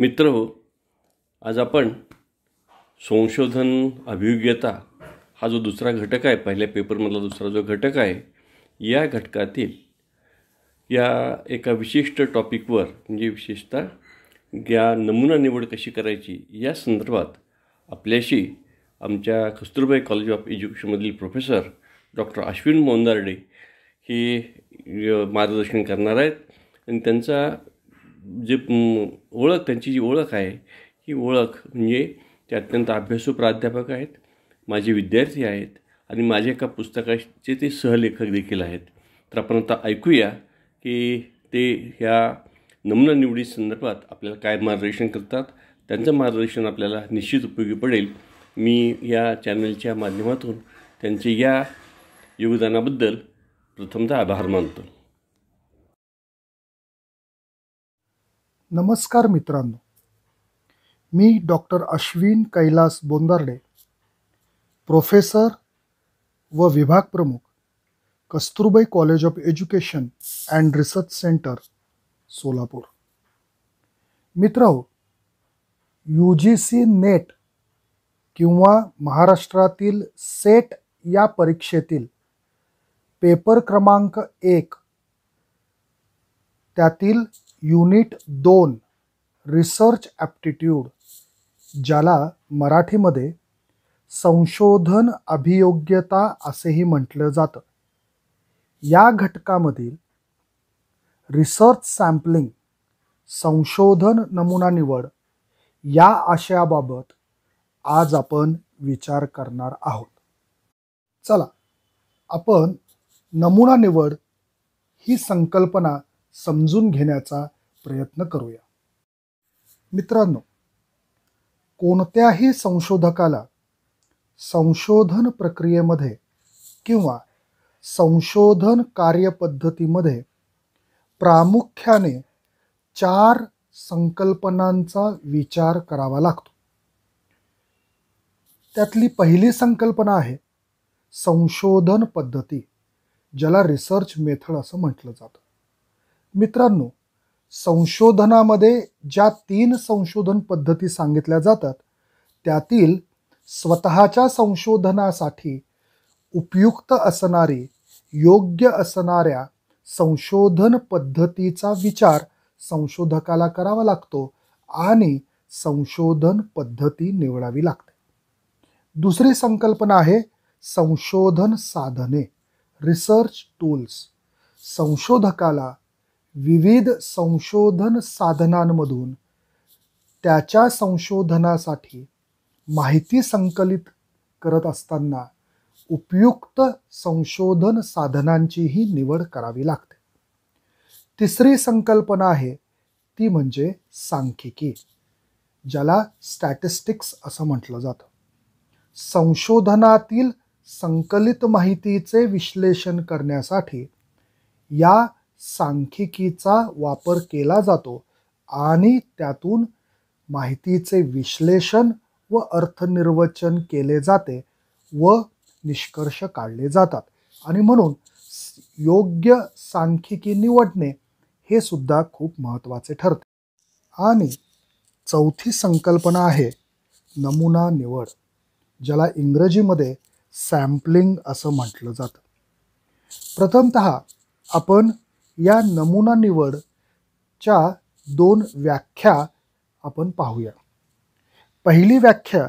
मित्र हो आज आपण संशोधन अभियोग्यता हा जो दुसरा घटक आहे पहिल्या पेपरमधला दुसरा जो घटक आहे या घटकातील या एका विशिष्ट टॉपिकवर म्हणजे विशेषतः या नमुना निवड कशी करायची या संदर्भात आपल्याशी आमच्या कस्तुरबाई कॉलेज ऑफ एज्युकेशनमधील प्रोफेसर डॉक्टर अश्विन मोंदार्डे हे मार्गदर्शन करणार आहेत आणि त्यांचा जे ओळख त्यांची जी ओळख आहे ही ओळख म्हणजे ते अत्यंत अभ्यासू प्राध्यापक आहेत माझे विद्यार्थी आहेत आणि माझ्या एका पुस्तकाचे ते सहलेखक देखील आहेत तर आपण आता ऐकूया की ते ह्या निवडी संदर्भात आपल्याला काय मार्गदर्शन करतात त्यांचं मार्गदर्शन आपल्याला निश्चित उपयोगी पडेल मी या चॅनलच्या माध्यमातून त्यांचे या योगदानाबद्दल प्रथमतः आभार मानतो नमस्कार मित्रांनो मी डॉक्टर अश्विन कैलास बोंदार्डे प्रोफेसर व विभाग प्रमुख Kasturbai college of education and research centre Solapur मित्र यू जी सी नेट किंवा महाराष्ट्रातील सेट या परीक्षेतील पेपर क्रमांक एक त्यातील युनिट दोन रिसर्च ॲप्टिट्यूड ज्याला मराठीमध्ये संशोधन अभियोग्यता असेही म्हटलं जातं या घटकामधील रिसर्च सॅम्पलिंग संशोधन नमुना निवड या आशयाबाबत आज आपण विचार करणार आहोत चला आपण नमुना निवड ही संकल्पना समजून घेण्याचा प्रयत्न करूया मित्रांनो कोणत्याही संशोधकाला संशोधन प्रक्रियेमध्ये किंवा संशोधन कार्यपद्धतीमध्ये प्रामुख्याने चार संकल्पनांचा विचार करावा लागतो त्यातली पहिली संकल्पना आहे संशोधन पद्धती ज्याला रिसर्च मेथड असं म्हटलं जातं मित्रांनो संशोधनामध्ये ज्या तीन संशोधन पद्धती सांगितल्या जातात त्यातील स्वतःच्या संशोधनासाठी उपयुक्त असणारी योग्य असणाऱ्या संशोधन पद्धतीचा विचार संशोधकाला करावा लागतो आणि संशोधन पद्धती निवडावी लागते दुसरी संकल्पना आहे संशोधन साधने रिसर्च टूल्स संशोधकाला विविध संशोधन साधनांमधून त्याच्या संशोधनासाठी माहिती संकलित करत असताना उपयुक्त संशोधन साधनांचीही निवड करावी लागते तिसरी संकल्पना आहे ती म्हणजे सांख्यिकी ज्याला स्टॅटिस्टिक्स असं म्हटलं जातं संशोधनातील संकलित माहितीचे विश्लेषण करण्यासाठी या सांख्यिकीचा वापर केला जातो आणि त्यातून माहितीचे विश्लेषण व अर्थनिर्वचन केले जाते व निष्कर्ष काढले जातात आणि म्हणून योग्य सांख्यिकी निवडणे हे सुद्धा खूप महत्त्वाचे ठरते आणि चौथी संकल्पना आहे नमुना निवड ज्याला इंग्रजीमध्ये सॅम्पलिंग असं म्हटलं जातं प्रथमत आपण या नमुना निवड निवडच्या दोन व्याख्या आपण पाहूया पहिली व्याख्या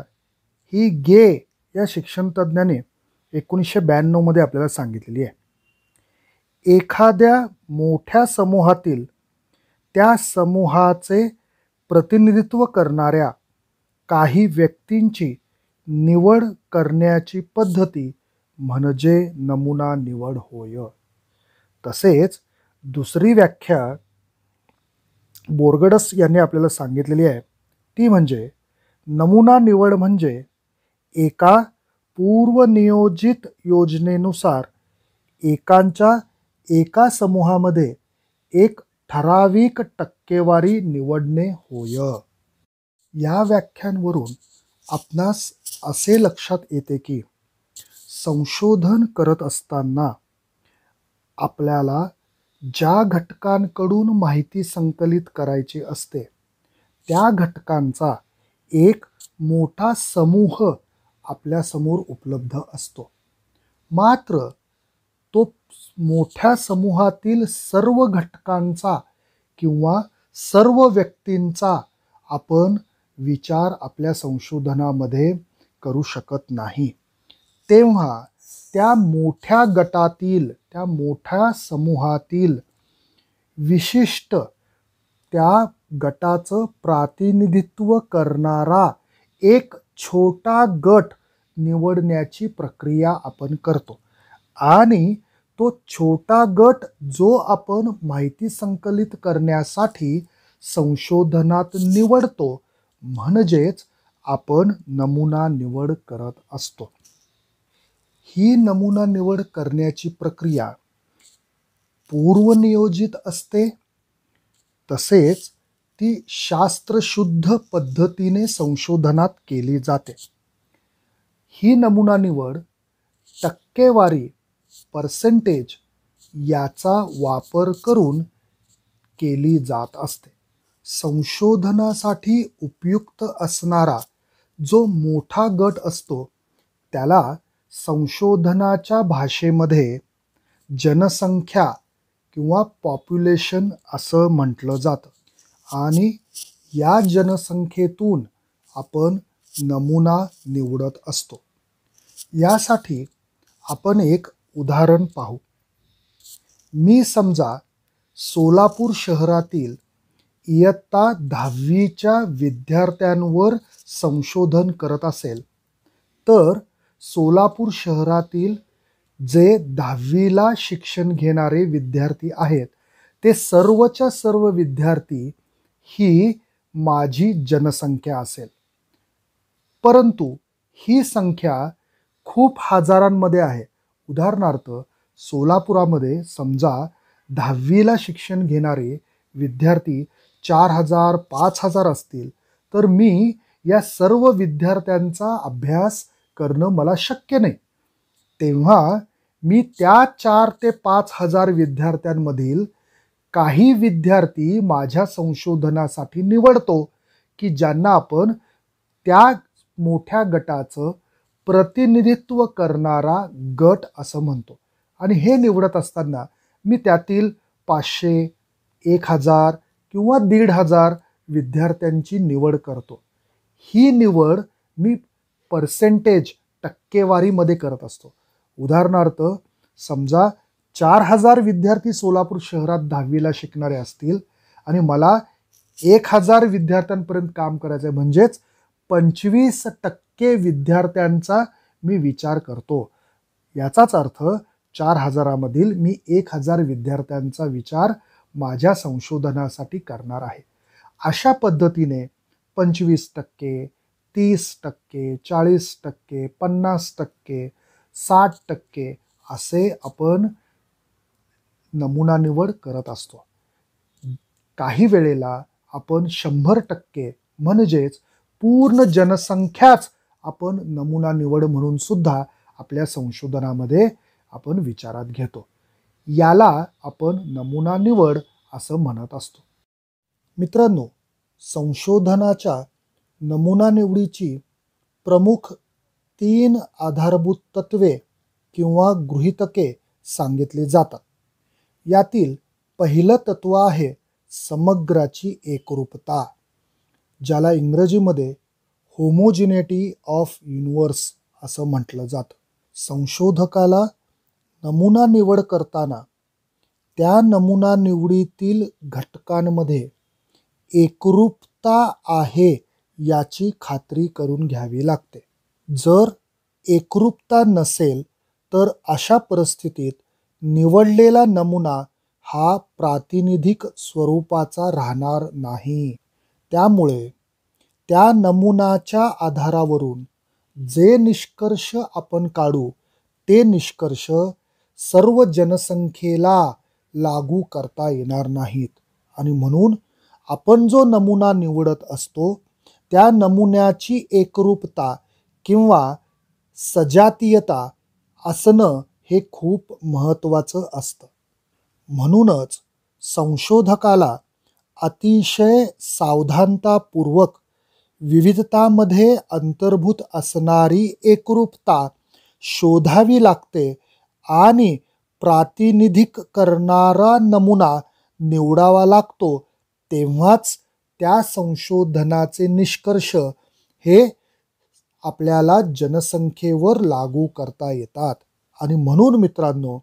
ही गे या शिक्षणतज्ज्ञाने एकोणीसशे ब्याण्णवमध्ये आपल्याला सांगितलेली आहे एखाद्या मोठ्या समूहातील त्या समूहाचे प्रतिनिधित्व करणाऱ्या काही व्यक्तींची निवड करण्याची पद्धती म्हणजे नमुना निवड होय तसेच दुसरी व्याख्या बोरगडस यांनी आपल्याला सांगितलेली आहे ती म्हणजे नमुना निवड म्हणजे एका पूर्वनियोजित योजनेनुसार एकांच्या एका समूहामध्ये एक ठराविक टक्केवारी निवडणे होय या व्याख्यांवरून आपणास असे लक्षात येते की संशोधन करत असताना आपल्याला ज्या घटकांकडून माहिती संकलित करायची असते त्या घटकांचा एक मोठा समूह आपल्यासमोर उपलब्ध असतो मात्र तो मोठ्या समूहातील सर्व घटकांचा किंवा सर्व व्यक्तींचा आपण विचार आपल्या संशोधनामध्ये करू शकत नाही तेव्हा त्या मोठ्या गटातील त्या मोठ्या समूहातील विशिष्ट त्या गटाचं प्रातिनिधित्व करणारा एक छोटा गट निवडण्याची प्रक्रिया आपण करतो आणि तो छोटा गट जो आपण माहिती संकलित करण्यासाठी संशोधनात निवडतो म्हणजेच आपण नमुना निवड करत असतो ही नमुना निवड करण्याची प्रक्रिया पूर्वनियोजित असते तसेच ती शास्त्रशुद्ध पद्धतीने संशोधनात केली जाते ही नमुना निवड टक्केवारी पर्सेंटेज याचा वापर करून केली जात असते संशोधनासाठी उपयुक्त असणारा जो मोठा गट असतो त्याला संशोधनाच्या भाषेमध्ये जनसंख्या किंवा पॉप्युलेशन असं म्हटलं जातं आणि या जनसंख्येतून आपण नमुना निवडत असतो यासाठी आपण एक उदाहरण पाहू मी समजा सोलापूर शहरातील इयत्ता दहावीच्या विद्यार्थ्यांवर संशोधन करत असेल तर सोलापूर शहरातील जे दहावीला शिक्षण घेणारे विद्यार्थी आहेत ते सर्वच्या सर्व विद्यार्थी ही माझी जनसंख्या असेल परंतु ही संख्या खूप हजारांमध्ये आहे उदाहरणार्थ सोलापुरामध्ये समजा दहावीला शिक्षण घेणारे विद्यार्थी चार हजार पाच हजार असतील तर मी या सर्व विद्यार्थ्यांचा अभ्यास करणं मला शक्य नाही तेव्हा मी त्या चार ते पाच हजार विद्यार्थ्यांमधील काही विद्यार्थी माझ्या संशोधनासाठी निवडतो की ज्यांना आपण त्या मोठ्या गटाचं प्रतिनिधित्व करणारा गट असं म्हणतो आणि हे निवडत असताना मी त्यातील पाचशे एक हजार किंवा दीड हजार विद्यार्थ्यांची निवड करतो ही निवड मी पर्सेंटेज टक्केवारीमध्ये करत असतो उदाहरणार्थ समजा चार हजार विद्यार्थी सोलापूर शहरात दहावीला शिकणारे असतील आणि मला एक हजार विद्यार्थ्यांपर्यंत काम करायचं आहे म्हणजेच पंचवीस टक्के विद्यार्थ्यांचा मी विचार करतो याचाच अर्थ चार हजारामधील मी एक हजार विद्यार्थ्यांचा विचार माझ्या संशोधनासाठी करणार आहे अशा पद्धतीने पंचवीस टक्के तीस टक्के चाळीस टक्के पन्नास टक्के साठ टक्के असे आपण नमुना निवड करत असतो काही वेळेला आपण शंभर टक्के म्हणजेच पूर्ण जनसंख्याच आपण नमुना निवड म्हणून सुद्धा आपल्या संशोधनामध्ये आपण विचारात घेतो याला आपण नमुना निवड असं म्हणत असतो मित्रांनो संशोधनाच्या नमुना निवडीची प्रमुख तीन आधारभूत तत्वे किंवा गृहितके सांगितली जातात यातील पहिलं तत्व आहे समग्राची एकरूपता ज्याला इंग्रजीमध्ये होमोजिनेटी ऑफ युनिवर्स असं म्हटलं जातं संशोधकाला नमुना निवड करताना त्या नमुना निवडीतील घटकांमध्ये एकरूपता आहे याची खात्री करून घ्यावी लागते जर एकरूपता नसेल तर अशा परिस्थितीत निवडलेला नमुना हा प्रातिनिधिक स्वरूपाचा राहणार नाही त्यामुळे त्या नमुनाच्या आधारावरून जे निष्कर्ष आपण काढू ते निष्कर्ष सर्व जनसंख्येला लागू करता येणार नाहीत आणि म्हणून आपण जो नमुना निवडत असतो त्या नमुन्याची एकरूपता किंवा सजातीयता असणं हे खूप महत्त्वाचं असतं म्हणूनच संशोधकाला अतिशय सावधानतापूर्वक विविधतामध्ये अंतर्भूत असणारी एकरूपता शोधावी लागते आणि प्रातिनिधिक करणारा नमुना निवडावा लागतो तेव्हाच त्या संशोधनाचे निष्कर्ष हे आपल्याला जनसंख्येवर लागू करता येतात आणि म्हणून मित्रांनो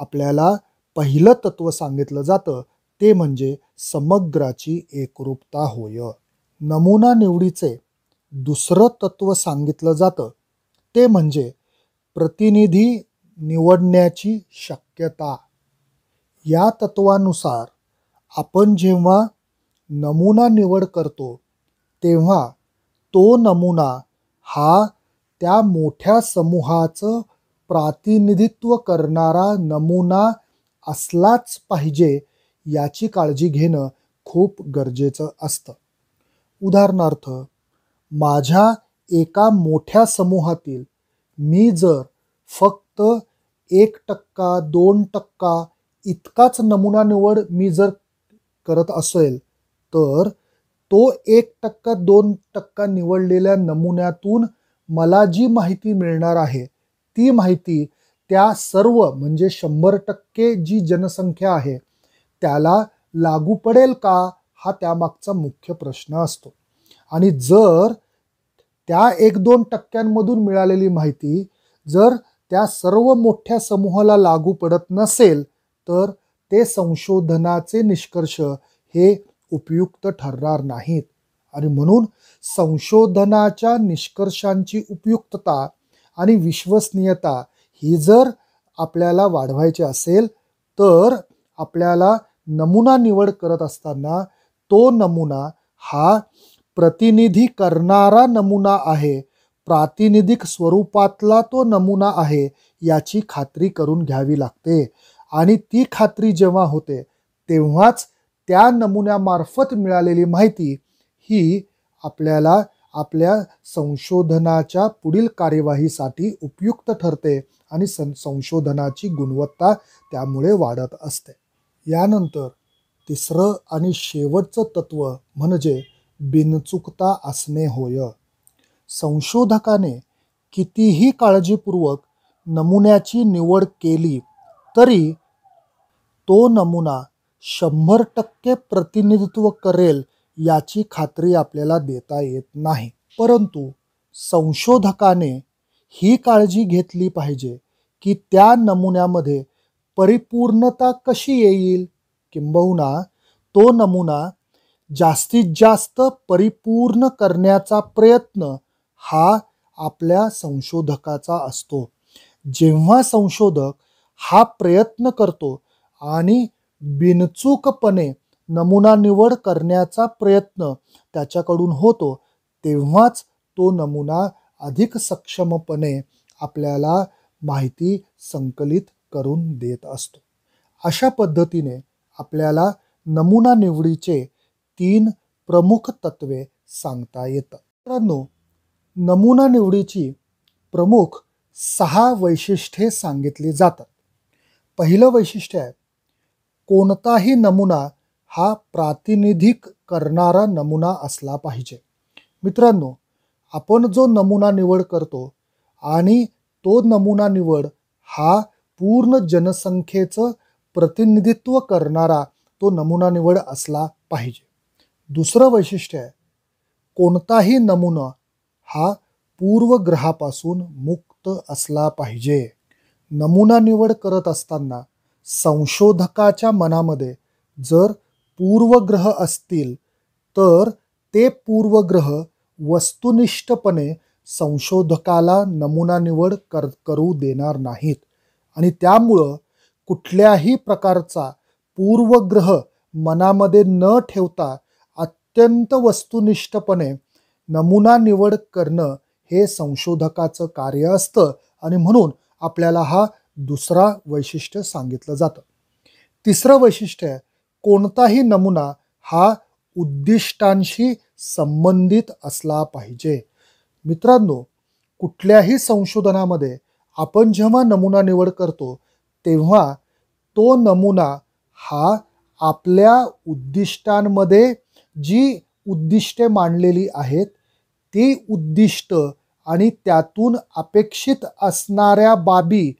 आपल्याला पहिलं तत्व सांगितलं जातं ते म्हणजे समग्राची एकरूपता होय नमुना निवडीचे दुसरं तत्व सांगितलं जातं ते म्हणजे प्रतिनिधी निवडण्याची शक्यता या तत्वानुसार आपण जेव्हा नमुना निवड करतो तेव्हा तो नमुना हा त्या मोठ्या समूहाचं प्रातिनिधित्व करणारा नमुना असलाच पाहिजे याची काळजी घेणं खूप गरजेचं असतं उदाहरणार्थ माझ्या एका मोठ्या समूहातील मी जर फक्त एक टक्का दोन टक्का इतकाच नमुना निवड मी जर करत असेल तर तो एक टक्का दोन टक्का निवडलेल्या नमुन्यातून मला जी माहिती मिळणार आहे ती माहिती त्या सर्व म्हणजे शंभर टक्के जी जनसंख्या आहे त्याला लागू पडेल का हा त्यामागचा मुख्य प्रश्न असतो आणि जर त्या एक दोन टक्क्यांमधून मिळालेली माहिती जर त्या सर्व मोठ्या समूहाला लागू पडत नसेल तर ते संशोधनाचे निष्कर्ष हे उपयुक्त ठरणार नाहीत आणि म्हणून संशोधनाच्या निष्कर्षांची उपयुक्तता आणि विश्वसनीयता ही जर आपल्याला वाढवायची असेल तर आपल्याला नमुना निवड करत असताना तो नमुना हा प्रतिनिधी करणारा नमुना आहे प्रातिनिधिक स्वरूपातला तो नमुना आहे याची खात्री करून घ्यावी लागते आणि ती खात्री जेव्हा होते तेव्हाच त्या नमुन्यामार्फत मिळालेली माहिती ही आपल्याला आपल्या संशोधनाच्या पुढील कार्यवाहीसाठी उपयुक्त ठरते आणि सं संशोधनाची गुणवत्ता त्यामुळे वाढत असते यानंतर तिसरं आणि शेवटचं तत्त्व म्हणजे बिनचुकता असणे होय संशोधकाने कितीही काळजीपूर्वक नमुन्याची निवड केली तरी तो नमुना शंभर टक्के प्रतिनिधित्व करेल याची खात्री आपल्याला देता येत नाही परंतु संशोधकाने ही काळजी घेतली पाहिजे की त्या नमुन्यामध्ये परिपूर्णता कशी येईल किंबहुना तो नमुना जास्तीत जास्त परिपूर्ण करण्याचा प्रयत्न हा आपल्या संशोधकाचा असतो जेव्हा संशोधक हा प्रयत्न करतो आणि बिनचूकपणे नमुना निवड करण्याचा प्रयत्न त्याच्याकडून होतो तेव्हाच तो नमुना अधिक सक्षमपणे आपल्याला माहिती संकलित करून देत असतो अशा पद्धतीने आपल्याला नमुना निवडीचे तीन प्रमुख तत्वे सांगता येतात मित्रांनो नमुना निवडीची प्रमुख सहा वैशिष्ट्ये सांगितली जातात पहिलं वैशिष्ट्य आहे कोणताही नमुना हा प्रातिनिधिक करणारा नमुना असला पाहिजे मित्रांनो आपण जो नमुना निवड करतो आणि तो नमुना निवड हा पूर्ण जनसंख्येचं प्रतिनिधित्व करणारा तो नमुना निवड असला पाहिजे दुसरं वैशिष्ट्य आहे कोणताही नमुना हा पूर्वग्रहापासून मुक्त असला पाहिजे नमुना निवड करत असताना संशोधकाच्या मनामध्ये जर पूर्वग्रह असतील तर ते पूर्वग्रह वस्तुनिष्ठपणे संशोधकाला नमुना निवड कर करू देणार नाहीत आणि त्यामुळं कुठल्याही प्रकारचा पूर्वग्रह मनामध्ये न ठेवता अत्यंत वस्तुनिष्ठपणे नमुना निवड करणं हे संशोधकाचं कार्य असतं आणि म्हणून आपल्याला हा दुसरा वैशिष्ट्य सांगितलं जातं तिसरं वैशिष्ट्य कोणताही नमुना हा उद्दिष्टांशी संबंधित असला पाहिजे मित्रांनो कुठल्याही संशोधनामध्ये आपण जेव्हा नमुना निवड करतो तेव्हा तो नमुना हा आपल्या उद्दिष्टांमध्ये जी उद्दिष्टे मांडलेली आहेत ती उद्दिष्ट आणि त्यातून अपेक्षित असणाऱ्या बाबी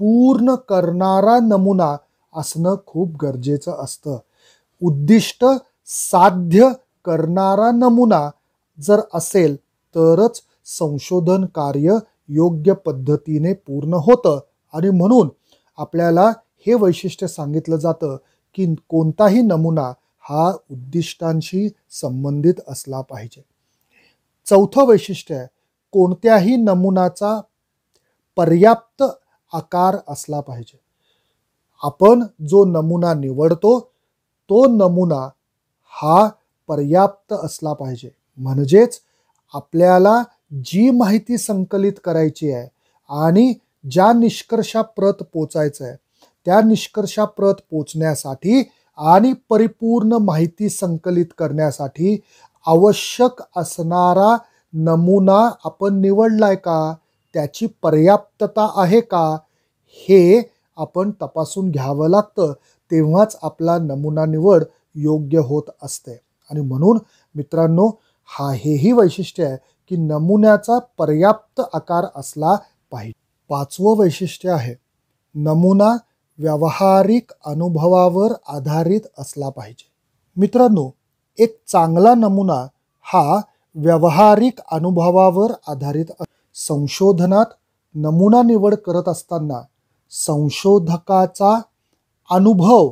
पूर्ण करणारा नमुना असणं खूप गरजेचं असतं उद्दिष्ट साध्य करणारा नमुना जर असेल तरच संशोधन कार्य योग्य पद्धतीने पूर्ण होतं आणि म्हणून आपल्याला हे वैशिष्ट्य सांगितलं जातं की कोणताही नमुना हा उद्दिष्टांशी संबंधित असला पाहिजे चौथं वैशिष्ट्य आहे कोणत्याही नमुनाचा पर्याप्त आकार असला पाहिजे आपण जो नमुना निवडतो तो नमुना हा पर्याप्त असला पाहिजे म्हणजेच आपल्याला जी माहिती संकलित करायची आहे आणि ज्या निष्कर्षाप्रत पोचायचं आहे त्या निष्कर्षाप्रत पोचण्यासाठी आणि परिपूर्ण माहिती संकलित करण्यासाठी आवश्यक असणारा नमुना आपण निवडलाय का त्याची पर्याप्तता आहे का हे आपण तपासून घ्यावं लागतं तेव्हाच आपला नमुना निवड योग्य होत असते आणि म्हणून मित्रांनो हा हेही वैशिष्ट्य आहे की नमुन्याचा पर्याप्त आकार असला पाहिजे पाचवं वैशिष्ट्य आहे नमुना व्यावहारिक अनुभवावर आधारित असला पाहिजे मित्रांनो एक चांगला नमुना हा व्यावहारिक अनुभवावर आधारित संशोधनात नमुना निवड करत असताना संशोधकाचा अनुभव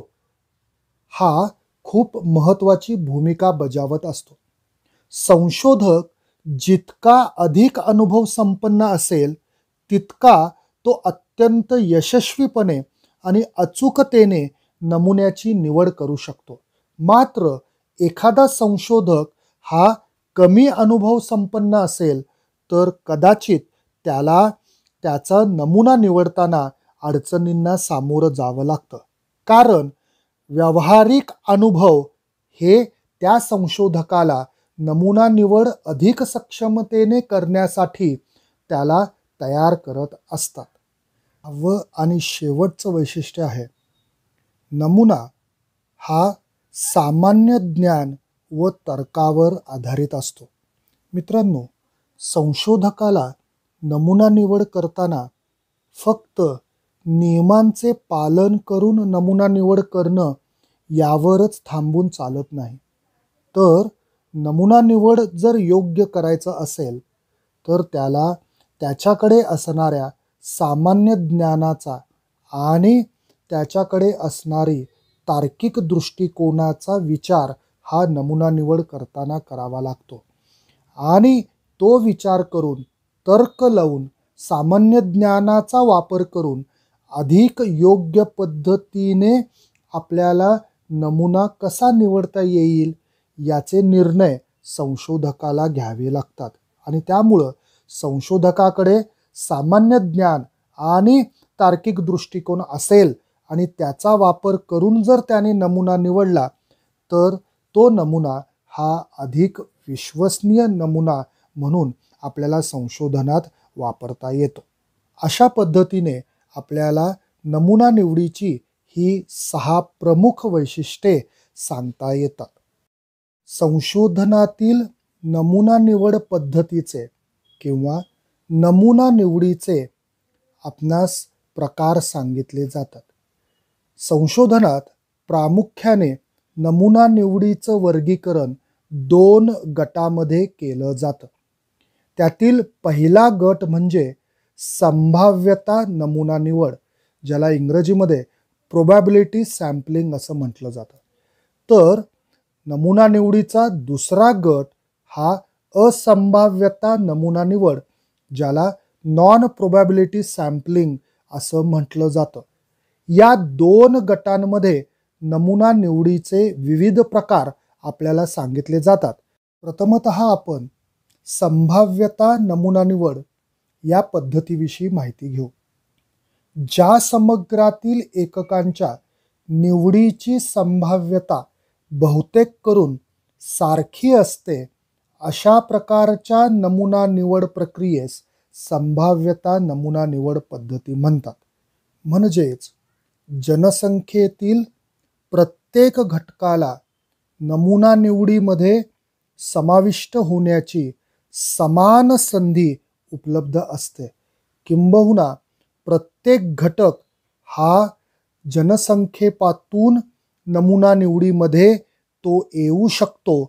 हा खूप महत्त्वाची भूमिका बजावत असतो संशोधक जितका अधिक अनुभव संपन्न असेल तितका तो अत्यंत यशस्वीपणे आणि अचूकतेने नमुन्याची निवड करू शकतो मात्र एखादा संशोधक हा कमी अनुभव संपन्न असेल तर कदाचित त्याला त्याचा नमुना निवडताना अडचणींना सामोरं जावं लागतं कारण व्यावहारिक अनुभव हे त्या संशोधकाला नमुना निवड अधिक सक्षमतेने करण्यासाठी त्याला तयार करत असतात व आणि शेवटचं वैशिष्ट्य आहे नमुना हा सामान्य ज्ञान व तर्कावर आधारित असतो मित्रांनो संशोधकाला नमुना निवड करताना फक्त नियमांचे पालन करून नमुना निवड करणं यावरच थांबून चालत नाही तर नमुना निवड जर योग्य करायचं असेल तर त्याला त्याच्याकडे असणाऱ्या सामान्य ज्ञानाचा आणि त्याच्याकडे असणारी तार्किक दृष्टिकोनाचा विचार हा नमुना निवड करताना करावा लागतो आणि तो विचार करून तर्क लावून सामान्य ज्ञानाचा वापर करून अधिक योग्य पद्धतीने आपल्याला नमुना कसा निवडता येईल याचे निर्णय संशोधकाला घ्यावे लागतात आणि त्यामुळं संशोधकाकडे सामान्य ज्ञान आणि तार्किक दृष्टिकोन असेल आणि त्याचा वापर करून जर त्याने नमुना निवडला तर तो नमुना हा अधिक विश्वसनीय नमुना म्हणून आपल्याला संशोधनात वापरता येतो अशा पद्धतीने आपल्याला नमुना निवडीची ही सहा प्रमुख वैशिष्ट्ये सांगता येतात संशोधनातील नमुना निवड पद्धतीचे किंवा नमुना निवडीचे आपणास प्रकार सांगितले जातात संशोधनात प्रामुख्याने नमुना निवडीचं वर्गीकरण दोन गटामध्ये केलं जातं त्यातील पहिला गट म्हणजे संभाव्यता नमुना निवड ज्याला इंग्रजीमध्ये प्रोबॅबिलिटी सॅम्पलिंग असं म्हटलं जातं तर नमुना निवडीचा दुसरा गट हा असंभाव्यता नमुना निवड ज्याला नॉन प्रोबॅबिलिटी सॅम्पलिंग असं म्हटलं जातं या दोन गटांमध्ये नमुना निवडीचे विविध प्रकार आपल्याला सांगितले जातात प्रथमत आपण संभाव्यता नमुना निवड या पद्धतीविषयी माहिती घेऊ ज्या समग्रातील एककांच्या निवडीची संभाव्यता बहुतेक करून सारखी असते अशा प्रकारच्या नमुना निवड प्रक्रियेस संभाव्यता नमुना निवड पद्धती म्हणतात म्हणजेच जनसंख्येतील प्रत्येक घटकाला नमुना निवडीमध्ये समाविष्ट होण्याची समान संधी उपलब्ध असते किंबहुना प्रत्येक घटक हा जनसंख्येपातून नमुना निवडीमध्ये तो येऊ शकतो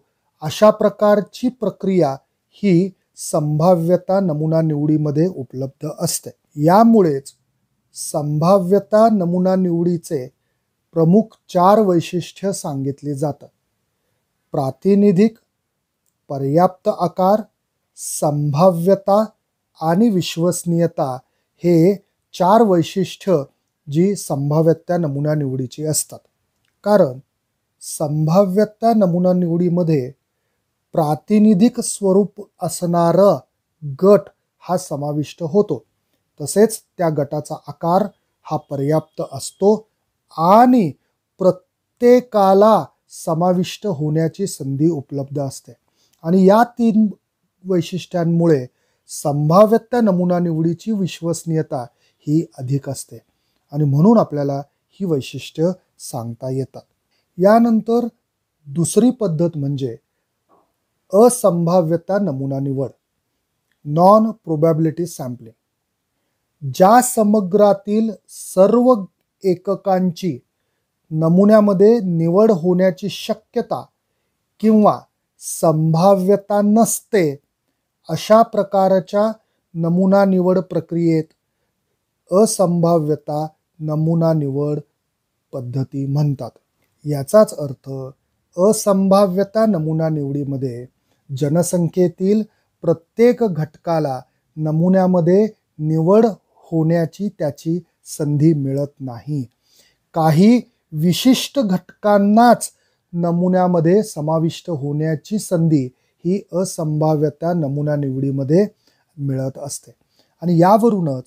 अशा प्रकारची प्रक्रिया ही संभाव्यता नमुना निवडीमध्ये उपलब्ध असते यामुळेच संभाव्यता नमुना निवडीचे प्रमुख चार वैशिष्ट्य सांगितली जातात प्रातिनिधिक पर्याप्त आकार संभाव्यता आणि विश्वसनीयता हे चार वैशिष्ट्य जी संभाव्यता नमुना निवडीची असतात कारण संभाव्यता नमुना निवडीमध्ये प्रातिनिधिक स्वरूप असणार गट हा समाविष्ट होतो तसेच त्या गटाचा आकार हा पर्याप्त असतो आणि प्रत्येकाला समाविष्ट होण्याची संधी उपलब्ध असते आणि या तीन वैशिष्ट्यांमुळे संभाव्यता नमुना निवडीची विश्वसनीयता ही अधिक असते आणि म्हणून आपल्याला ही वैशिष्ट्य सांगता येतात यानंतर दुसरी पद्धत म्हणजे असंभाव्यता नमुना निवड नॉन प्रोबॅबिलिटी सॅम्पलिंग ज्या समग्रातील सर्व एककांची नमुन्यामध्ये निवड होण्याची शक्यता किंवा संभाव्यता नसते अशा प्रकारच्या नमुना निवड प्रक्रियेत असंभाव्यता नमुना निवड पद्धती म्हणतात याचाच अर्थ असंभाव्यता नमुना निवडीमध्ये जनसंख्येतील प्रत्येक घटकाला नमुन्यामध्ये निवड होण्याची त्याची संधी मिळत नाही काही विशिष्ट घटकांनाच नमुन्यामध्ये समाविष्ट होण्याची संधी ही असंभाव्यता नमुना निवडीमध्ये मिळत असते आणि यावरूनच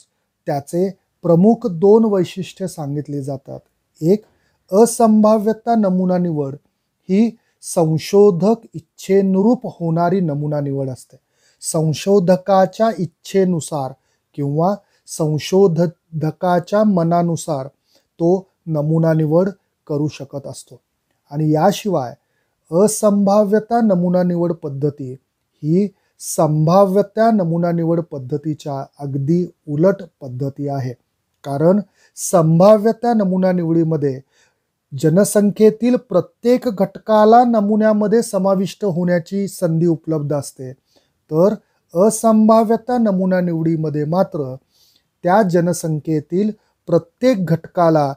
त्याचे प्रमुख दोन वैशिष्ट्य सांगितली जातात एक असंभाव्यता नमुना निवड ही संशोधक इच्छेनुरूप होणारी नमुना निवड असते संशोधकाच्या इच्छेनुसार किंवा संशोधकाच्या मनानुसार तो नमुना निवड करू शकत असतो आणि याशिवाय असंभाव्यता नमुना निवड पद्धती ही संभाव्यता नमुना निवड पद्धतीच्या अगदी उलट पद्धती आहे कारण संभाव्यता नमुना निवडीमध्ये जनसंख्येतील प्रत्येक घटकाला नमुन्यामध्ये समाविष्ट होण्याची संधी उपलब्ध असते तर असंभाव्यता नमुना निवडीमध्ये मात्र त्या जनसंख्येतील प्रत्येक घटकाला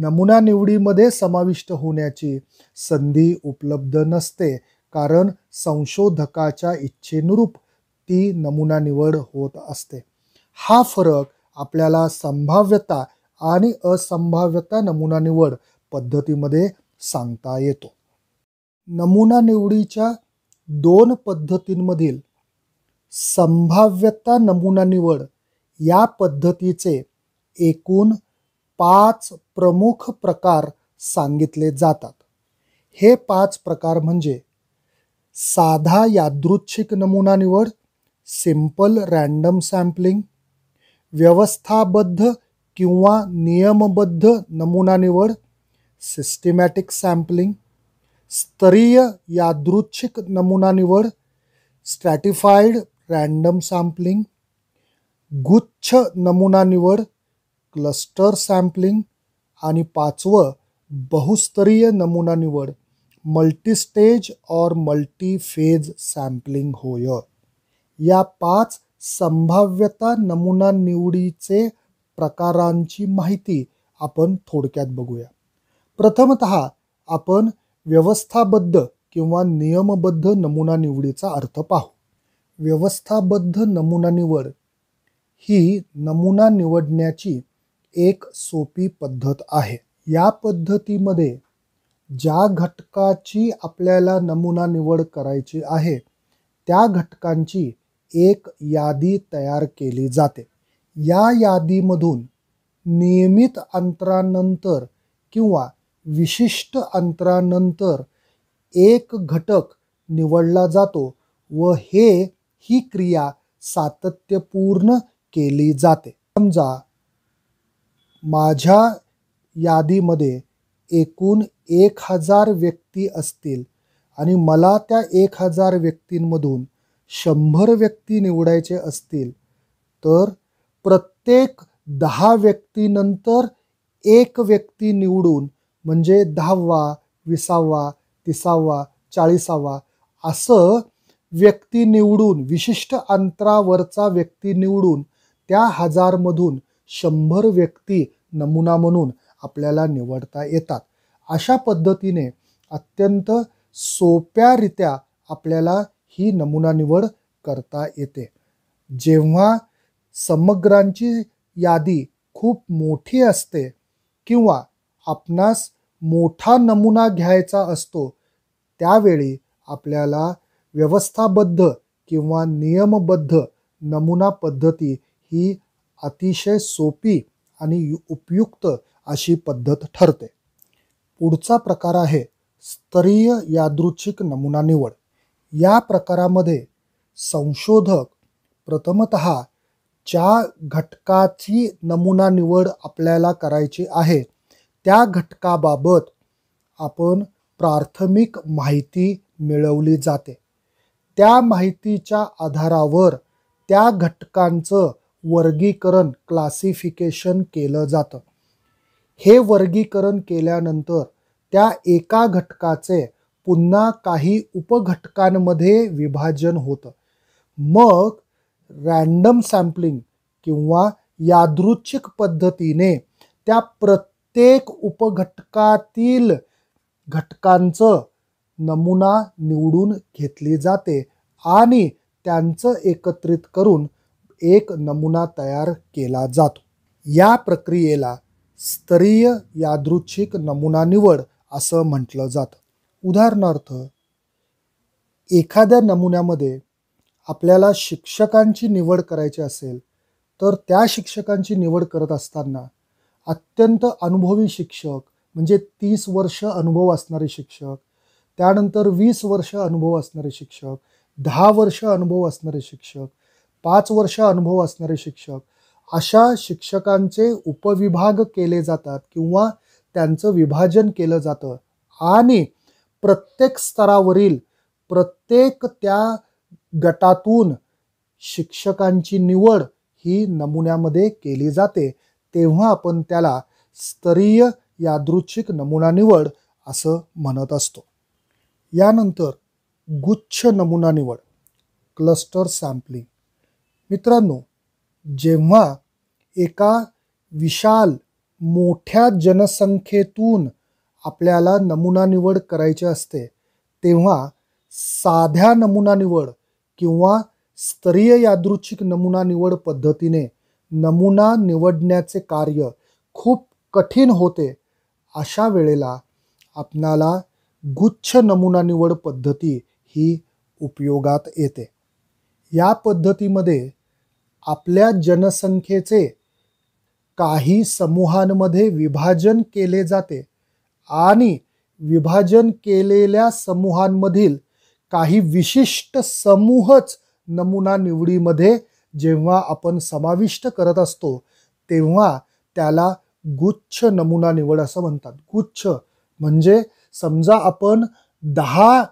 नमुना निवडीमध्ये समाविष्ट होण्याची संधी उपलब्ध नसते कारण संशोधकाच्या इच्छेनुरूप ती नमुना निवड होत असते हा फरक आपल्याला संभाव्यता आणि असंभाव्यता नमुना निवड पद्धतीमध्ये सांगता येतो नमुना निवडीच्या दोन पद्धतींमधील संभाव्यता नमुना निवड या पद्धतीचे एकूण पाच प्रमुख प्रकार सांगितले जातात हे पाच प्रकार म्हणजे साधा यादृच्छिक नमुना निवड सिम्पल रॅन्डम सॅम्पलिंग व्यवस्थाबद्ध किंवा नियमबद्ध नमुना निवड सिस्टिमॅटिक सॅम्पलिंग स्तरीय यादृच्छिक नमुना निवड स्ट्रॅटिफाईड रॅन्डम सॅम्पलिंग गुच्छ नमुना निवड क्लस्टर सॅम्पलिंग आणि पाचवं बहुस्तरीय नमुना निवड मल्टीस्टेज और मल्टी फेज सॅम्पलिंग होय या पाच संभाव्यता नमुना निवडीचे प्रकारांची माहिती आपण थोडक्यात बघूया प्रथमत आपण व्यवस्थाबद्ध किंवा नियमबद्ध नमुना निवडीचा अर्थ पाहू व्यवस्थाबद्ध नमुना निवड ही नमुना निवडण्याची एक सोपी पद्धत आहे या पद्धतीमध्ये ज्या घटकाची आपल्याला नमुना निवड करायची आहे त्या घटकांची एक यादी तयार केली जाते या यादीमधून नियमित अंतरानंतर किंवा विशिष्ट अंतरानंतर एक घटक निवडला जातो व हे ही क्रिया सातत्यपूर्ण केली जाते समजा माझ्या यादीमध्ये एकूण एक हजार व्यक्ती असतील आणि मला त्या एक हजार व्यक्तींमधून शंभर व्यक्ती निवडायचे असतील तर प्रत्येक दहा व्यक्तीनंतर एक व्यक्ती निवडून म्हणजे दहावा विसावा तिसावा चाळीसावा असं व्यक्ती निवडून विशिष्ट अंतरावरचा व्यक्ती निवडून त्या हजारमधून शंभर व्यक्ती नमुना म्हणून आपल्याला निवडता येतात अशा पद्धतीने अत्यंत सोप्यारित्या आपल्याला ही नमुना निवड करता येते जेव्हा समग्रांची यादी खूप मोठी असते किंवा आपणास मोठा नमुना घ्यायचा असतो त्यावेळी आपल्याला व्यवस्थाबद्ध किंवा नियमबद्ध नमुना पद्धती ही अतिशय सोपी आणि उपयुक्त अशी पद्धत ठरते पुढचा प्रकार आहे स्तरीय यादृच्छिक नमुना निवड या प्रकारामध्ये संशोधक प्रथमत ज्या घटकाची नमुना निवड आपल्याला करायची आहे त्या घटकाबाबत आपण प्राथमिक माहिती मिळवली जाते त्या माहितीच्या आधारावर त्या घटकांचं वर्गीकरण क्लासिफिकेशन केलं जातं हे वर्गीकरण केल्यानंतर त्या एका घटकाचे पुन्हा काही उपघटकांमध्ये विभाजन होतं मग रॅन्डम सॅम्पलिंग किंवा यादृच्छिक पद्धतीने त्या प्रत्येक उपघटकातील घटकांचं नमुना निवडून घेतली जाते आणि त्यांचं एकत्रित करून एक नमुना तयार केला जातो या प्रक्रियेला स्तरीय यादृच्छिक नमुना निवड असं म्हटलं जातं उदाहरणार्थ एखाद्या नमुन्यामध्ये आपल्याला शिक्षकांची निवड करायची असेल तर त्या शिक्षकांची निवड करत असताना अत्यंत अनुभवी शिक्षक म्हणजे तीस वर्ष अनुभव असणारे शिक्षक त्यानंतर वीस वर्ष अनुभव असणारे शिक्षक दहा वर्ष अनुभव असणारे शिक्षक पाच वर्ष अनुभव असणारे शिक्षक अशा शिक्षकांचे उपविभाग केले जातात किंवा त्यांचं विभाजन केलं जातं आणि प्रत्येक स्तरावरील प्रत्येक त्या गटातून शिक्षकांची निवड ही नमुन्यामध्ये केली जाते तेव्हा आपण त्याला स्तरीय यादृच्छिक नमुना निवड असं म्हणत असतो यानंतर गुच्छ नमुना निवड क्लस्टर सॅम्पलिंग मित्रांनो जेव्हा एका विशाल मोठ्या जनसंख्येतून आपल्याला नमुना निवड करायची असते तेव्हा साध्या नमुना निवड किंवा स्तरीय यादृच्छिक नमुना निवड पद्धतीने नमुना निवडण्याचे कार्य खूप कठीण होते अशा वेळेला आपणाला गुच्छ नमुना निवड पद्धती ही उपयोगात येते या पद्धतीमध्ये आपल्या जनसंख्येचे काही समूहांमध्ये विभाजन केले जाते आणि विभाजन केलेल्या समूहांमधील काही विशिष्ट समूहच नमुना निवडीमध्ये जेव्हा आपण समाविष्ट करत असतो तेव्हा त्याला गुच्छ नमुना निवड असं म्हणतात गुच्छ म्हणजे समजा आपण दहा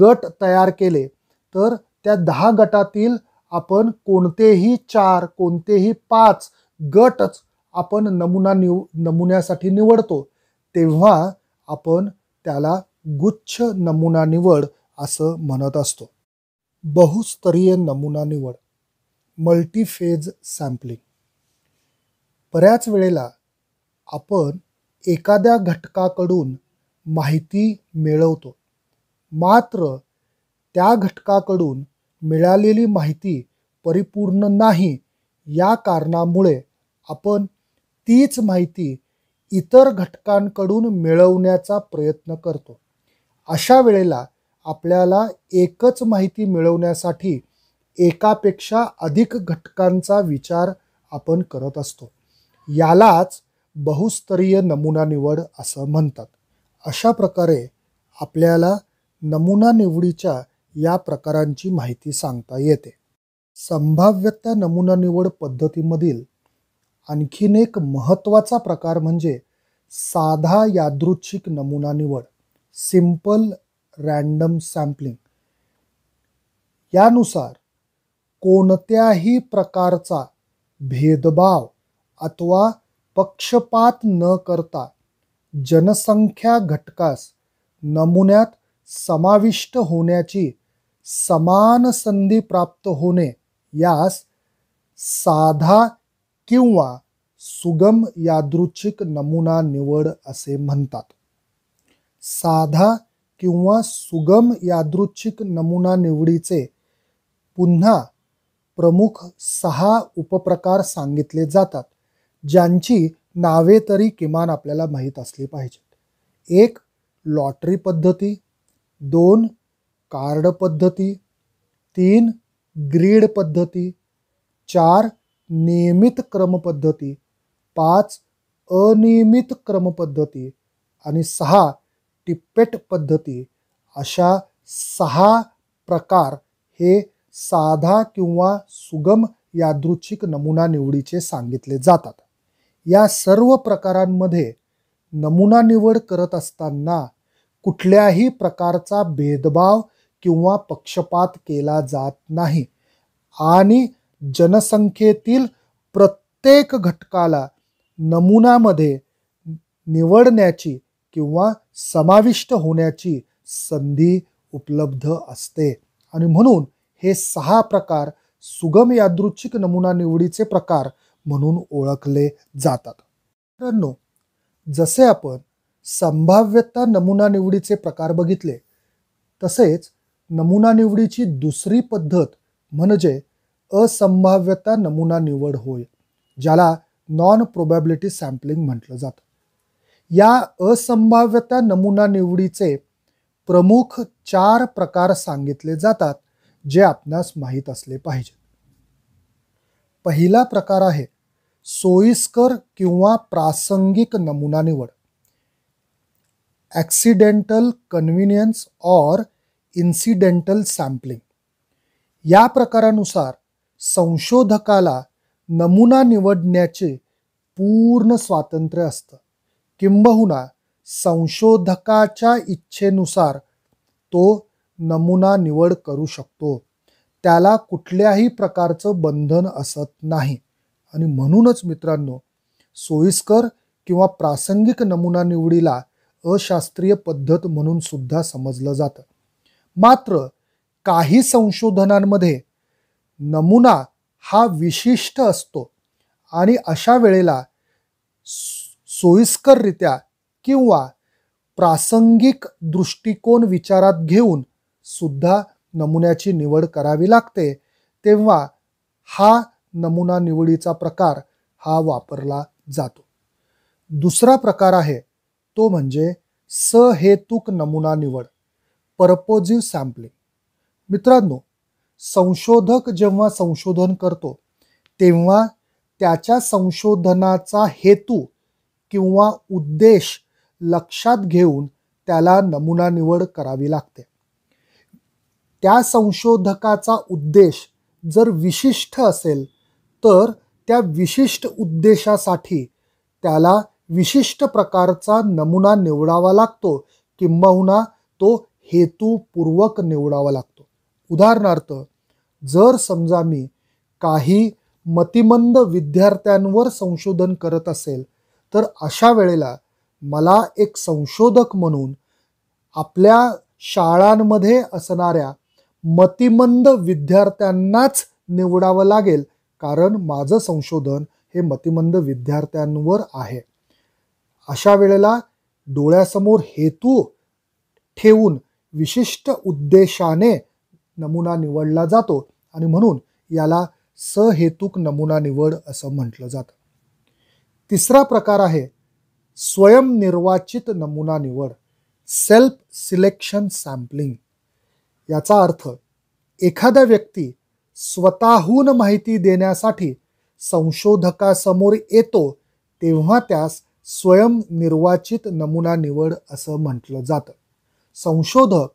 गट तयार केले तर त्या दहा गटातील आपण कोणतेही चार कोणतेही पाच गटच आपण नमुना निव नमुन्यासाठी निवडतो तेव्हा आपण त्याला गुच्छ नमुना निवड असं म्हणत असतो बहुस्तरीय नमुना निवड मल्टीफेज सॅम्पलिंग बऱ्याच वेळेला आपण एखाद्या घटकाकडून माहिती मिळवतो मात्र त्या घटकाकडून मिळालेली माहिती परिपूर्ण नाही या कारणामुळे आपण तीच माहिती इतर घटकांकडून मिळवण्याचा प्रयत्न करतो अशा वेळेला आपल्याला एकच माहिती मिळवण्यासाठी एकापेक्षा अधिक घटकांचा विचार आपण करत असतो यालाच बहुस्तरीय नमुना निवड असं म्हणतात अशा प्रकारे आपल्याला नमुना निवडीच्या या प्रकारांची माहिती सांगता येते संभाव्यता नमुना निवड पद्धतीमधील आणखीन एक महत्त्वाचा प्रकार म्हणजे साधा यादृच्छिक नमुना निवड सिम्पल रॅन्डम सॅम्पलिंग यानुसार कोणत्याही प्रकारचा भेदभाव अथवा पक्षपात न करता जनसंख्या घटकास नमुन्यात समाविष्ट होण्याची समान संधी प्राप्त होणे यास साधा किंवा सुगम यादृच्छिक नमुना निवड असे म्हणतात साधा किंवा सुगम यादृच्छिक नमुना निवडीचे पुन्हा प्रमुख सहा उपप्रकार सांगितले जातात ज्यांची नावे तरी किमान आपल्याला माहीत असली पाहिजेत एक लॉटरी पद्धती दोन कार्ड पद्धती तीन ग्रीड पद्धती चार नियमित क्रमपद्धती पाच अनियमित क्रमपद्धती आणि सहा टिपेट पद्धती अशा सहा प्रकार हे साधा किंवा सुगम यादृच्छिक नमुना निवडीचे सांगितले जातात या सर्व प्रकारांमध्ये नमुना निवड करत असताना कुठल्याही प्रकारचा भेदभाव किंवा पक्षपात केला जात नाही आणि जनसंख्येतील प्रत्येक घटकाला नमुनामध्ये निवडण्याची किंवा समाविष्ट होण्याची संधी उपलब्ध असते आणि म्हणून हे सहा प्रकार सुगम यादृच्छिक नमुना निवडीचे प्रकार म्हणून ओळखले जातात मित्रांनो जसे आपण संभाव्यता नमुना निवडीचे प्रकार बघितले तसेच नमुना निवडीची दुसरी पद्धत म्हणजे असंभाव्यता नमुना निवड होय ज्याला नॉन प्रोबॅबिलिटी सॅम्पलिंग म्हटलं जातं या असंभाव्यता नमुना निवडीचे प्रमुख चार प्रकार सांगितले जातात जे आपणास माहीत असले पाहिजे पहिला प्रकार आहे सोयीस्कर किंवा प्रासंगिक नमुना निवड accidental convenience or incidental sampling या प्रकारानुसार संशोधकाला नमुना निवडण्याचे पूर्ण स्वातंत्र्य असतं किंबहुना संशोधकाच्या इच्छेनुसार तो नमुना निवड करू शकतो त्याला कुठल्याही प्रकारचं बंधन असत नाही आणि म्हणूनच मित्रांनो सोयीस्कर किंवा प्रासंगिक नमुना निवडीला अशास्त्रीय पद्धत म्हणून सुद्धा समजलं जातं मात्र काही संशोधनांमध्ये नमुना हा विशिष्ट असतो आणि अशा वेळेला सोयीस्कररित्या किंवा प्रासंगिक दृष्टिकोन विचारात घेऊन सुद्धा नमुन्याची निवड करावी लागते तेव्हा हा नमुना निवडीचा प्रकार हा वापरला जातो दुसरा प्रकार आहे तो म्हणजे सहेतुक नमुना निवड परपोजिव्ह सॅम्पलिंग मित्रांनो संशोधक जेव्हा संशोधन करतो तेव्हा त्याच्या संशोधनाचा हेतू किंवा उद्देश लक्षात घेऊन त्याला नमुना निवड करावी लागते त्या संशोधकाचा उद्देश जर विशिष्ट असेल तर त्या विशिष्ट उद्देशासाठी त्याला विशिष्ट प्रकारचा नमुना निवडावा लागतो किंबहुना तो हेतूपूर्वक निवडावा लागतो उदाहरणार्थ जर समजा मी काही मतिमंद विद्यार्थ्यांवर संशोधन करत असेल तर अशा वेळेला मला एक संशोधक म्हणून आपल्या शाळांमध्ये असणाऱ्या मतिमंद विद्यार्थ्यांनाच निवडावं लागेल कारण माझं संशोधन हे मतिमंद विद्यार्थ्यांवर आहे अशा वेळेला डोळ्यासमोर हेतू ठेवून विशिष्ट उद्देशाने नमुना निवडला जातो आणि म्हणून याला सहेतुक नमुना निवड असं म्हटलं जातं तिसरा प्रकार आहे स्वयंनिर्वाचित नमुना निवड सेल्फ सिलेक्शन सॅम्पलिंग याचा अर्थ एखादा व्यक्ती स्वतःहून माहिती देण्यासाठी संशोधकासमोर येतो तेव्हा त्यास स्वयंनिर्वाचित नमुना निवड असं म्हटलं जातं संशोधक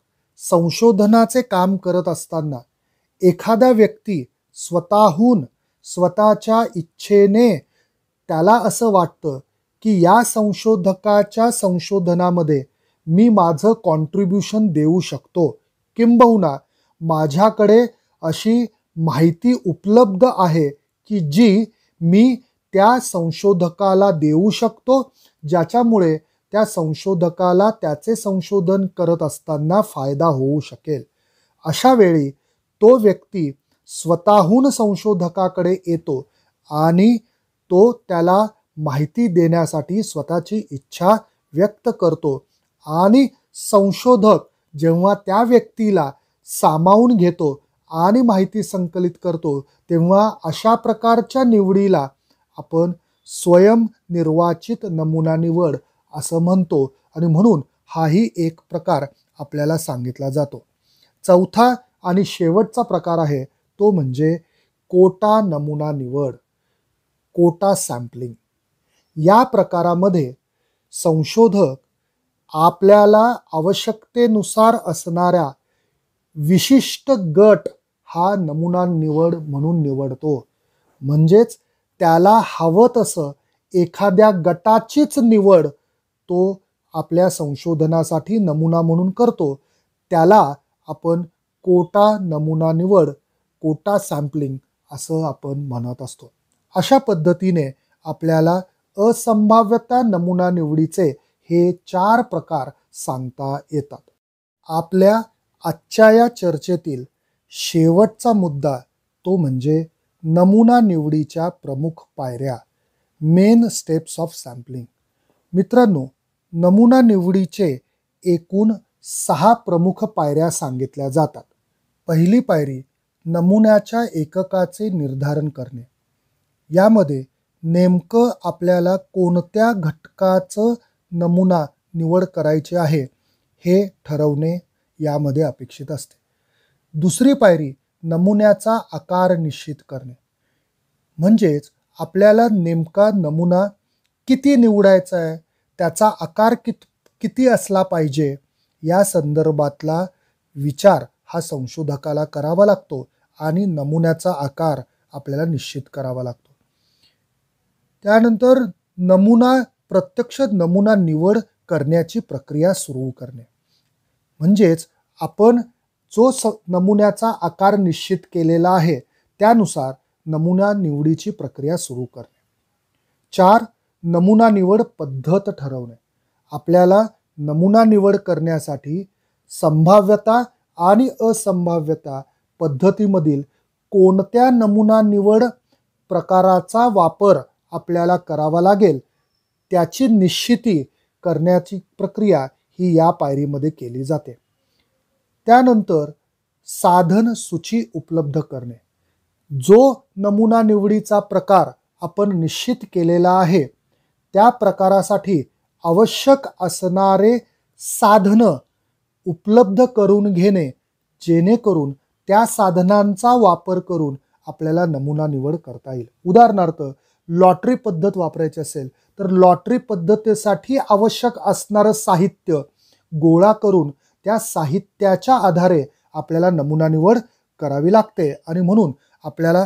संशोधनाचे काम करत असताना एखादा व्यक्ती स्वतःहून स्वतःच्या इच्छेने त्याला असं वाटतं की या संशोधकाच्या संशोधनामध्ये मी माझं कॉन्ट्रीब्युशन देऊ शकतो किंबहुना माझ्याकडे अशी माहिती उपलब्ध आहे की जी मी त्या संशोधकाला देऊ शकतो ज्याच्यामुळे त्या संशोधकाला त्याचे संशोधन करत असताना फायदा होऊ शकेल अशा वेळी तो व्यक्ती स्वतःहून संशोधकाकडे येतो आणि तो त्याला माहिती देण्यासाठी स्वतःची इच्छा व्यक्त करतो आणि संशोधक जेव्हा त्या व्यक्तीला सामावून घेतो आणि माहिती संकलित करतो तेव्हा अशा प्रकारच्या निवडीला आपण स्वयंनिर्वाचित नमुना निवड असं म्हणतो आणि म्हणून हाही एक प्रकार आपल्याला सांगितला जातो चौथा आणि शेवटचा प्रकार आहे तो म्हणजे कोटा नमुना निवड कोटा सॅम्पलिंग या प्रकारामध्ये संशोधक आपल्याला आवश्यकतेनुसार असणाऱ्या विशिष्ट गट हा नमुना निवड म्हणून निवडतो म्हणजेच त्याला हवं तसं एखाद्या गटाचीच निवड तो आपल्या संशोधनासाठी नमुना म्हणून करतो त्याला आपण कोटा नमुना निवड कोटा सॅम्पलिंग असं आपण म्हणत असतो अशा पद्धतीने आपल्याला असंभाव्यता नमुना निवडीचे हे चार प्रकार सांगता येतात आपल्या आजच्या या चर्चेतील शेवटचा मुद्दा तो म्हणजे नमुना निवडीच्या प्रमुख पायऱ्या मेन स्टेप्स ऑफ सॅम्पलिंग मित्रांनो नमुना निवडीचे एकूण सहा प्रमुख पायऱ्या सांगितल्या जातात पहिली पायरी नमुन्याच्या एककाचे निर्धारण करणे यामध्ये नेमकं आपल्याला कोणत्या घटकाचं नमुना निवड करायची आहे हे ठरवणे यामध्ये अपेक्षित असते दुसरी पायरी नमुन्याचा आकार निश्चित करणे म्हणजेच आपल्याला नेमका नमुना किती निवडायचा आहे त्याचा आकार कित किती असला पाहिजे या संदर्भातला विचार हा संशोधकाला करावा लागतो आणि नमुन्याचा आकार आपल्याला निश्चित करावा लागतो त्यानंतर नमुना प्रत्यक्ष नमुना निवड करण्याची प्रक्रिया सुरू करणे म्हणजेच आपण जो स नमुन्याचा आकार निश्चित केलेला आहे त्यानुसार नमुना निवडीची प्रक्रिया सुरू करणे चार नमुना निवड पद्धत ठरवणे आपल्याला नमुना निवड करण्यासाठी संभाव्यता आणि असंभाव्यता पद्धतीमधील कोणत्या नमुना निवड प्रकाराचा वापर आपल्याला करावा लागेल त्याची निश्चिती करण्याची प्रक्रिया ही या पायरीमध्ये केली जाते त्यानंतर साधन सूची उपलब्ध करणे जो नमुना निवडीचा प्रकार आपण निश्चित केलेला आहे त्या प्रकारासाठी आवश्यक असणारे साधनं उपलब्ध करून घेणे जेणेकरून त्या साधनांचा वापर करून आपल्याला नमुना निवड करता येईल उदाहरणार्थ लॉटरी पद्धत वापरायची असेल तर लॉटरी पद्धतीसाठी आवश्यक असणारं साहित्य गोळा करून त्या साहित्याच्या आधारे आपल्याला नमुना निवड करावी लागते आणि म्हणून आपल्याला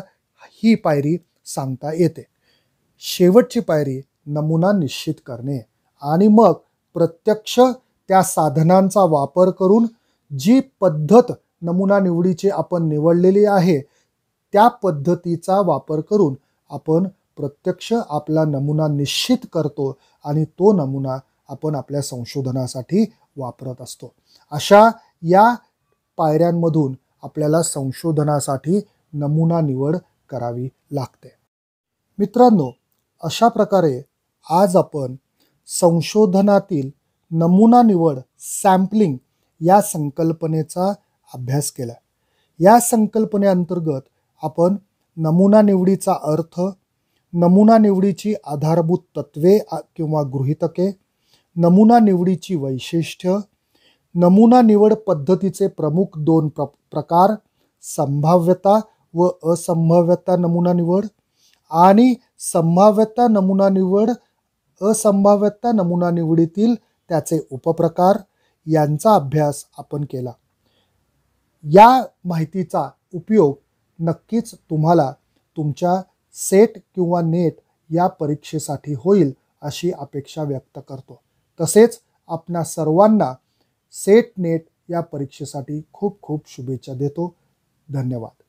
ही पायरी सांगता येते शेवटची पायरी नमुना निश्चित करणे आणि मग प्रत्यक्ष त्या साधनांचा वापर करून जी पद्धत नमुना निवडीची आपण निवडलेली आहे त्या पद्धतीचा वापर करून आपण प्रत्यक्ष आपला नमुना निश्चित करतो आणि तो नमुना आपण आपल्या संशोधनासाठी वापरत असतो अशा या पायऱ्यांमधून आपल्याला संशोधनासाठी नमुना निवड करावी लागते मित्रांनो अशा प्रकारे आज आपण संशोधनातील नमुना निवड सॅम्पलिंग या संकल्पनेचा अभ्यास केला या संकल्पनेअंतर्गत आपण नमुना निवडीचा अर्थ नमुना निवडीची आधारभूत तत्वे किंवा गृहितके नमुना निवडीची वैशिष्ट्य नमुना निवड पद्धतीचे प्रमुख दोन प्र प्रकार संभाव्यता व असंभाव्यता नमुना निवड आणि संभाव्यता नमुना निवड असंभाव्यता नमुना निवडीतील त्याचे उपप्रकार यांचा अभ्यास आपण केला या माहितीचा उपयोग नक्कीच तुम्हाला तुमच्या सेट किंवा नेट या परीक्षेसाठी होईल अशी अपेक्षा व्यक्त करतो तसेच आपणा सर्वांना सेट नेट या परीक्षेसाठी खूप खूप शुभेच्छा देतो धन्यवाद